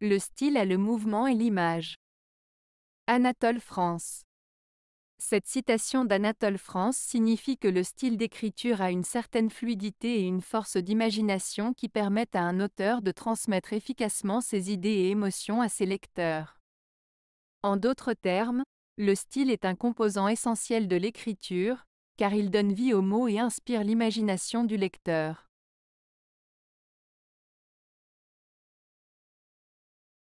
Le style a le mouvement et l'image. Anatole France. Cette citation d'Anatole France signifie que le style d'écriture a une certaine fluidité et une force d'imagination qui permettent à un auteur de transmettre efficacement ses idées et émotions à ses lecteurs. En d'autres termes, le style est un composant essentiel de l'écriture, car il donne vie aux mots et inspire l'imagination du lecteur.